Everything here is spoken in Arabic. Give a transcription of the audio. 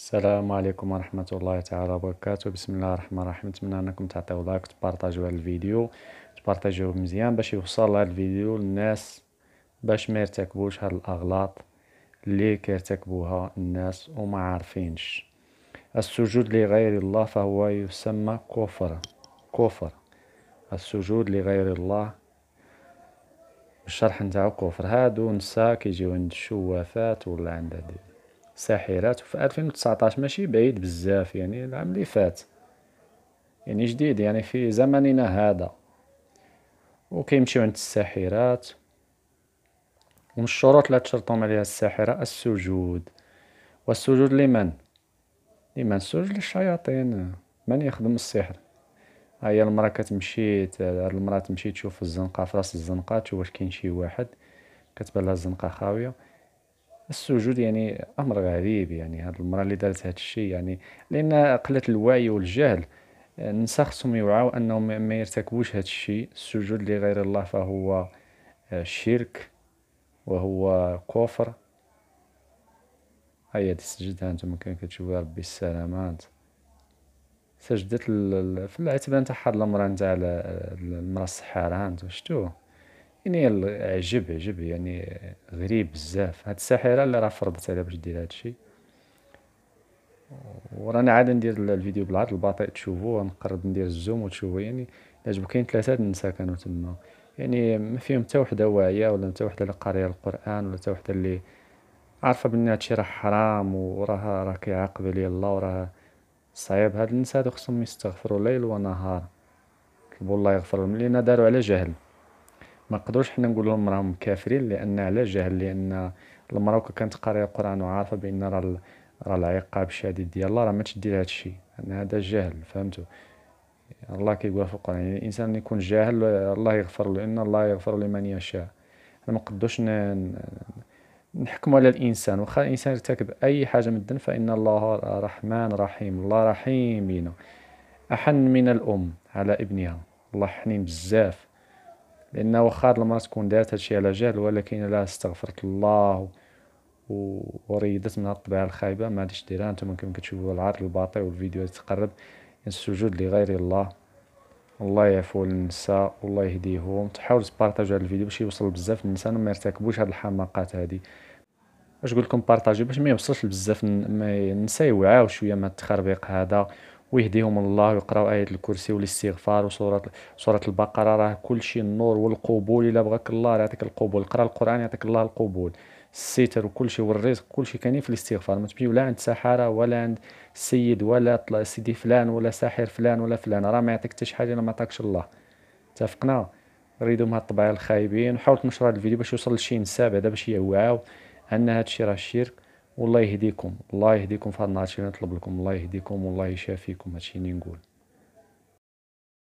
السلام عليكم ورحمة الله تعالى وبركاته بسم الله الرحمن الرحيم نتمنى انكم تعطيو لايك وتبارطاجيو هذا الفيديو تبارطاجيوه مزيان باش يوصل هذا الفيديو للناس باش ما يرتكبوش هاد الاغلاط اللي كيرتكبوها الناس وما عارفينش السجود لغير الله فهو يسمى كفر كفر السجود لغير الله الشرح نتاعو كفر هادو نسا كيجيو عند الشوافات ولا عند هادي ساحرات وفي 2019 ماشي بعيد بزاف يعني العام اللي فات يعني جديد يعني في زمننا هذا وكيمشيو عند الساحرات ومن الشروط اللي تشرطهم عليها الساحرة السجود والسجود لمن لمن السجود للشياطين من يخدم السحر هيا المرا كتمشي المرا تمشي تشوف الزنقة في راس الزنقة تشوف واش كاين شي واحد كتبان لها الزنقة خاوية السجود يعني امر غريب يعني هاد المراه اللي دارت هذا الشيء يعني لان قله الوعي والجهل النساء خصهم يوعاو انهم ما يرتكبوش هذا الشيء السجود لغير الله فهو آه، شرك وهو كفر هيا تسجد هانتوما كان كتشوفوا ربي السلامات سجدت في العتبه نتاع حد المراه نتاع المراه الصحاره انتو شفتوه يعني يلا عجب عجب يعني غريب بزاف هاد الساحره اللي راه فرضت عليها باش دير هاد هادشي ورانا عاد ندير الفيديو بالعرض الباطئ تشوفوه غنقرب ندير الزوم وتشوفوه يعني عجبو كاين ثلاثه د النساء كانوا تما يعني ما فيهم حتى وحده واعيه ولا حتى وحده اللي قاريه القران ولا حتى وحده اللي عارفه بلي هادشي راه حرام وراها راه كيعاقب عليا الله وراها صعيب هاد النساء هادو خصهم يستغفروا ليل ونهار طلبوا الله يغفر لهم لان داروا على جهل ما نقدروش حنا نقول لهم راهم كافرين لان على جهل لان المراه كانت قاريه القران وعارفه بان راه راه العقاب الشديد ديال الله راه ما تدير هذا الشيء هذا جهل فهمتوا الله كيقول في القران يعني الانسان يكون جاهل الله يغفر له ان الله يغفر لمن يشاء انا ما نقدوش نحكموا على الانسان واخا الانسان يرتكب اي حاجه من الدن فان الله رحمن رحيم الله رحيم بينا احن من الام على ابنها الله حنين بزاف لان واخا المراه تكون دارت هادشي على جهل ولكن لا استغفرت الله وريدت من الطبيعه الخايبه ما غاديش ديرها نتوما كما كتشوفوا العرض الباطي والفيديو تقرب السجود لغير الله الله يعفو للنساء والله يهديهم تحاول تبارطاجوا هذا الفيديو باش يوصل بزاف النساء ما يرتكبوش هاد الحماقات هادي اش نقول لكم بارطاجيو باش ما يوصلش لبزاف ما النساء يوعاو شويه من التخربيق هذا ويهديهم الله ويقراو آية الكرسي والاستغفار وسورة سورة البقرة راه كلشي النور والقبول إلا بغاك الله يعطيك القبول قرا القرآن يعطيك الله القبول الستر وكلشي والرزق كلشي كاين في الاستغفار ما تبي لا عند سحارة ولا عند سيد ولا سيدي فلان ولا ساحر فلان ولا فلان راه ما يعطيك حتى شي حاجة إلا ما عطاكش الله اتفقنا ريدو من هاد الخايبين وحاولت نشر هاد الفيديو باش يوصل لشي نساء بعدا باش يوعاو أن هادشي راه شرك والله يهديكم الله يهديكم في هذا النهار شي نطلب لكم الله يهديكم والله يشافيكم هادشي اللي نقول